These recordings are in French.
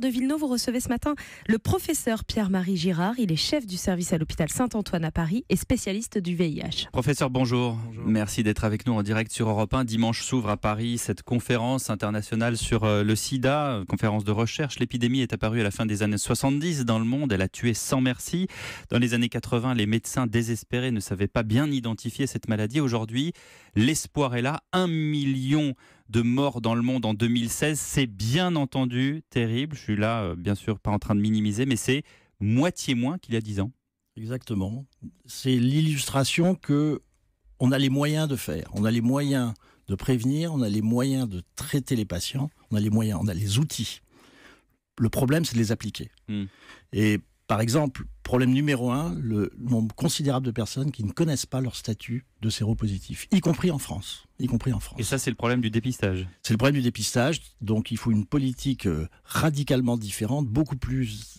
de Villeneuve, vous recevez ce matin le professeur Pierre-Marie Girard. Il est chef du service à l'hôpital Saint-Antoine à Paris et spécialiste du VIH. Professeur, bonjour. Merci d'être avec nous en direct sur Europe 1. Dimanche s'ouvre à Paris cette conférence internationale sur euh, le sida, conférence de recherche. L'épidémie est apparue à la fin des années 70 dans le monde. Elle a tué sans merci. Dans les années 80, les médecins désespérés ne savaient pas bien identifier cette maladie. Aujourd'hui, l'espoir est là. Un million de morts dans le monde en 2016. C'est bien entendu terrible. Je suis là, euh, bien sûr, pas en train de minimiser, mais c'est moitié moins qu'il y a 10 ans. Exactement. C'est l'illustration que on a les moyens de faire. On a les moyens de prévenir, on a les moyens de traiter les patients, on a les moyens, on a les outils. Le problème, c'est de les appliquer. Hmm. Et par exemple, Problème numéro un, le nombre considérable de personnes qui ne connaissent pas leur statut de séropositif, y compris en France. Y compris en France. Et ça, c'est le problème du dépistage. C'est le problème du dépistage. Donc, il faut une politique euh, radicalement différente, beaucoup plus,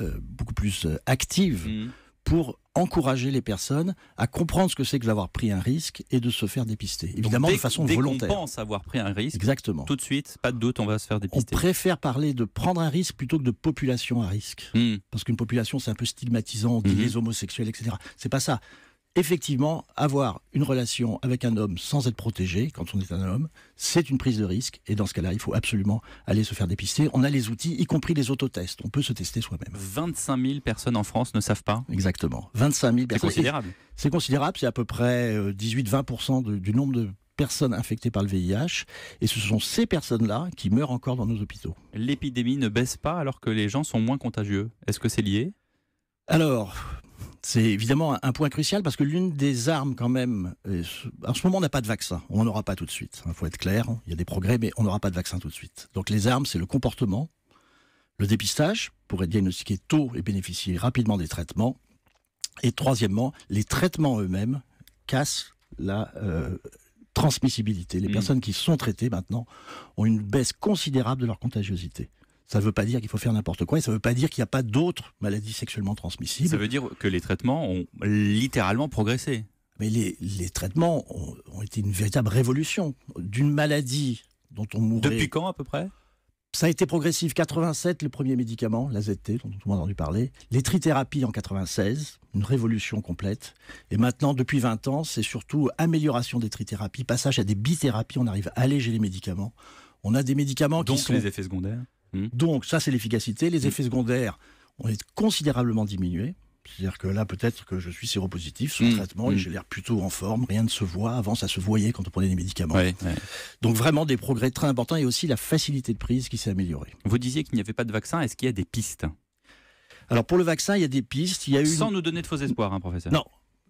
euh, beaucoup plus euh, active mmh. pour encourager les personnes à comprendre ce que c'est que d'avoir pris un risque et de se faire dépister. Évidemment, de façon volontaire. On pense avoir pris un risque. Exactement. Tout de suite, pas de doute, on va se faire dépister. On préfère parler de prendre un risque plutôt que de population à risque. Hmm. Parce qu'une population, c'est un peu stigmatisant. Mhm. les homosexuels, etc. C'est pas ça effectivement, avoir une relation avec un homme sans être protégé, quand on est un homme, c'est une prise de risque. Et dans ce cas-là, il faut absolument aller se faire dépister. On a les outils, y compris les autotests. On peut se tester soi-même. 25 000 personnes en France ne savent pas. Exactement. 25 000 C'est considérable. C'est considérable. C'est à peu près 18-20% euh, du nombre de personnes infectées par le VIH. Et ce sont ces personnes-là qui meurent encore dans nos hôpitaux. L'épidémie ne baisse pas alors que les gens sont moins contagieux. Est-ce que c'est lié alors, c'est évidemment un point crucial parce que l'une des armes quand même, euh, en ce moment on n'a pas de vaccin, on n'en aura pas tout de suite, il hein, faut être clair, hein. il y a des progrès mais on n'aura pas de vaccin tout de suite. Donc les armes c'est le comportement, le dépistage pour être diagnostiqué tôt et bénéficier rapidement des traitements, et troisièmement les traitements eux-mêmes cassent la... Euh, transmissibilité. Les mmh. personnes qui sont traitées maintenant ont une baisse considérable de leur contagiosité. Ça ne veut pas dire qu'il faut faire n'importe quoi et ça ne veut pas dire qu'il n'y a pas d'autres maladies sexuellement transmissibles. Ça veut dire que les traitements ont littéralement progressé. Mais les, traitements ont, été une véritable révolution d'une maladie dont on mourait. Depuis quand à peu près ça a été progressif. 87, le premier médicament, la ZT, dont tout le monde a entendu parler. Les trithérapies en 96, une révolution complète. Et maintenant, depuis 20 ans, c'est surtout amélioration des trithérapies, passage à des bithérapies. On arrive à alléger les médicaments. On a des médicaments qui sont... les effets secondaires Hmm. Donc ça, c'est l'efficacité. Les hmm. effets secondaires ont été considérablement diminués. C'est-à-dire que là, peut-être que je suis séropositif sous hmm. traitement et j'ai l'air plutôt en forme. Rien ne se voit. Avant, ça se voyait quand on prenait des médicaments. Donc vraiment des progrès très importants et aussi la facilité de prise qui s'est améliorée. Vous disiez qu'il n'y avait pas de vaccin. Est-ce qu'il y a des pistes Alors pour le vaccin, il y a des pistes. Il y a Sans nous donner de faux espoirs, hein, professeur. Non.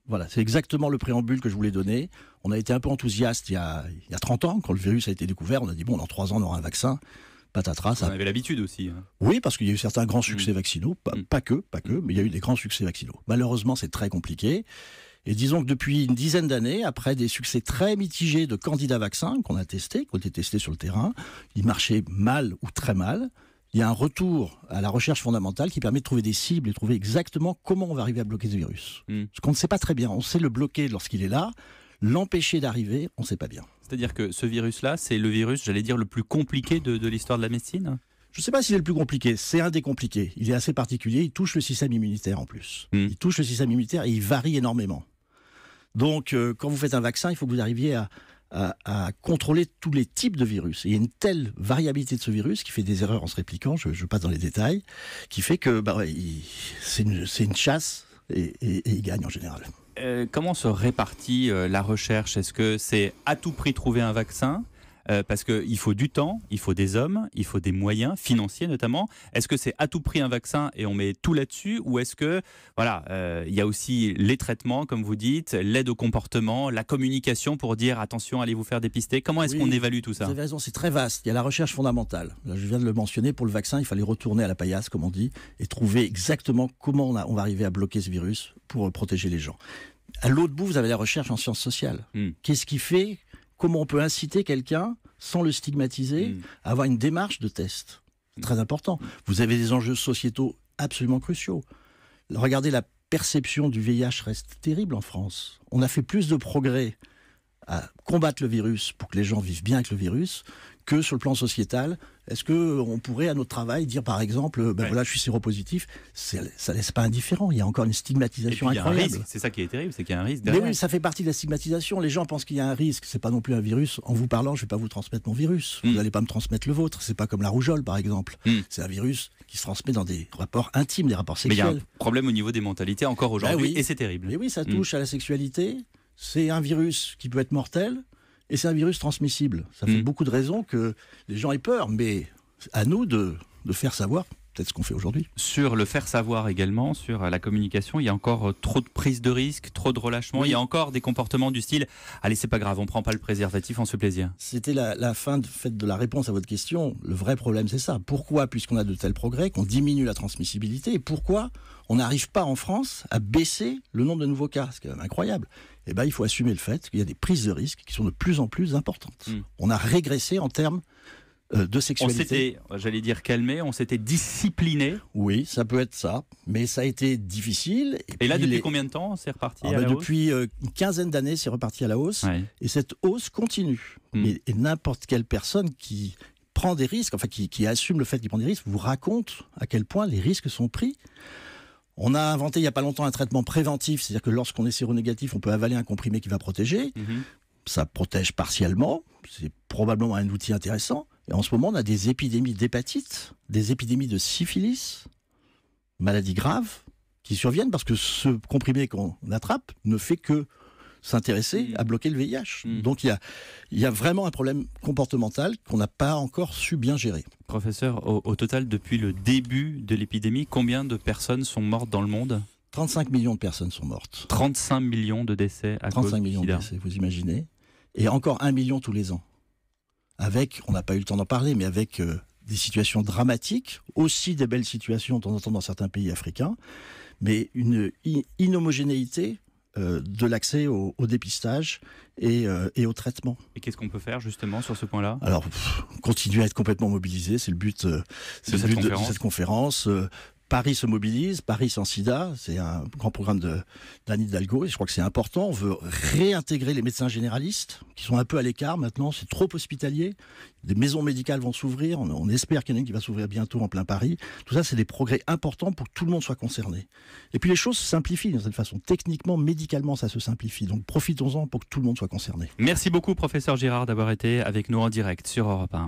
Voilà, c'est exactement le préambule que je voulais donner. On a été un peu enthousiaste il y a, il y a 30 ans, quand le virus a été découvert. On a dit, bon, dans 3 ans, on aura un vaccin patatras. Ça... avait l'habitude aussi. Hein. Oui, parce qu'il y a eu certains grands mm. succès vaccinaux, mm. pas, que, pas que, mm. mais il y a eu des grands succès vaccinaux. Malheureusement, c'est très compliqué. Et disons que depuis une dizaine d'années, après des succès très mitigés de candidats vaccins qu'on a testés, qu'on a été testés sur le terrain, ils marchaient mal ou très mal. Il y a un retour à la recherche fondamentale qui permet de trouver des cibles et de trouver exactement comment on va arriver à bloquer ce virus. Ce qu'on ne sait pas très bien. On sait le bloquer lorsqu'il est là, l'empêcher d'arriver, on ne sait pas bien. C'est-à-dire que ce virus-là, c'est le virus, j'allais dire, le plus compliqué de, l'histoire de la médecine je ne sais pas s'il est le plus compliqué, c'est un des compliqués. Il est assez particulier, il touche le système immunitaire en plus. Hmm. Il touche le système immunitaire et il varie énormément. Donc, euh, quand vous faites un vaccin, il faut que vous arriviez à, contrôler tous les types de virus. il y a une telle variabilité de ce virus qui fait des erreurs en se répliquant, je, je passe dans les détails, qui fait que bah, c'est une, chasse et il gagne en général. Euh, comment se répartit euh, la recherche Est-ce que c'est à tout prix trouver un vaccin euh, parce qu'il faut du temps, il faut des hommes, il faut des moyens financiers notamment. Est-ce que c'est à tout prix un vaccin et on met tout là-dessus ou est-ce que voilà, euh, il y a aussi les traitements comme vous dites, l'aide au comportement, la communication pour dire attention, allez vous faire dépister. Comment est-ce qu'on évalue tout ça Vous avez raison, c'est très vaste. Il y a la recherche fondamentale. je viens de le mentionner pour le vaccin, il fallait retourner à la paillasse comme on dit et trouver exactement comment on, va arriver à bloquer ce virus pour protéger les gens. À l'autre bout, vous avez la recherche en sciences sociales. Hmm. Qu'est-ce qui fait comment on peut inciter quelqu'un, sans le stigmatiser, mm. à avoir une démarche de test. C'est très important. Mm. Vous avez des enjeux sociétaux absolument cruciaux. Regardez la perception du VIH reste terrible en France. On a fait plus de progrès à combattre le virus pour que les gens vivent bien avec le virus que sur le plan sociétal Est-ce que on pourrait à notre travail dire par exemple, ben voilà, je suis séropositif, ça laisse pas indifférent. Il y a encore une stigmatisation incroyable. c'est ça qui est terrible, c'est qu'il y a un risque. Derrière. Mais oui, ça fait partie de la stigmatisation. Les gens pensent qu'il y a un risque. C'est pas non plus un virus. En vous parlant, je vais pas vous transmettre mon virus. Vous n'allez hmm. pas me transmettre le vôtre. C'est pas comme la rougeole par exemple. Hmm. C'est un virus qui se transmet dans des rapports intimes, des rapports sexuels. Mais il y a un problème au niveau des mentalités encore ben aujourd'hui, et c'est terrible. Mais oui, ça hmm. touche à la sexualité. C'est un virus qui peut être mortel et c'est un virus transmissible. Ça fait hmm. beaucoup de raisons que les gens aient peur, mais à nous de faire savoir ce qu'on fait aujourd'hui. Sur le faire savoir également, sur la communication, il y a encore euh, trop de prises de risque, trop de relâchement. Il y a encore des comportements du style Allez, c'est pas grave, on prend pas le préservatif, on se plaisir. C'était la, fin de, la réponse à votre question. Le vrai problème, c'est ça. Pourquoi, puisqu'on a de tels progrès, qu'on diminue la transmissibilité et pourquoi on n'arrive pas en France à baisser le nombre de nouveaux cas C'est quand même incroyable. Eh ben, il faut assumer le fait qu'il y a des prises de risques qui sont de plus en plus importantes. Hmm. On a régressé en termes euh, de sexualité. On s'était, euh, j'allais dire, calmé, on s'était discipliné. Oui, ça peut être ça, mais ça a été difficile. Et, là, depuis combien de temps c'est reparti ah à bah Depuis euh, une quinzaine d'années, c'est reparti à la hausse. Et cette hausse continue. Hmm. Et, n'importe quelle personne qui prend des risques, enfin qui, qui assume le fait qu'il prend des risques, vous raconte à quel point les risques sont pris. On a inventé il n'y a pas longtemps un traitement préventif, c'est-à-dire que lorsqu'on est séro-négatif, on peut avaler un comprimé qui va protéger. Mhm. Ça protège partiellement, c'est probablement un outil intéressant. Et en ce moment, on a des épidémies d'hépatite, des épidémies de syphilis, maladies graves, qui surviennent parce que ce comprimé qu'on attrape ne fait que s'intéresser mm. à bloquer le VIH. Mm. Donc il y a, vraiment un problème comportemental qu'on n'a pas encore su bien gérer. Professeur, au, total, depuis le début de l'épidémie, combien de personnes sont mortes dans le monde 35 millions de personnes sont mortes. 35 millions de décès à 35 millions de décès, vous imaginez. Et encore 1 million tous les ans avec, on n'a pas eu le temps d'en parler, mais avec euh, des situations dramatiques, aussi des belles situations de temps en temps dans certains pays africains, mais une inhomogénéité euh, de l'accès au, dépistage euh, et, au traitement. Et qu'est-ce qu'on peut faire justement sur ce point-là Alors, continuer à être complètement mobilisé, c'est le but, de, de, cette conférence. Paris se mobilise, Paris sans sida, c'est un grand programme de d'Anne Hidalgo et je crois que c'est important. On veut réintégrer les médecins généralistes qui sont un peu à l'écart maintenant, c'est trop hospitalier. Des maisons médicales vont s'ouvrir, on, espère qu'il y en a une qui va s'ouvrir bientôt en plein Paris. Tout ça, c'est des progrès importants pour que tout le monde soit concerné. Et puis les choses se simplifient de cette façon. Techniquement, médicalement, ça se simplifie. Donc profitons-en pour que tout le monde soit concerné. Merci beaucoup, professeur Girard, d'avoir été avec nous en direct sur Europe 1.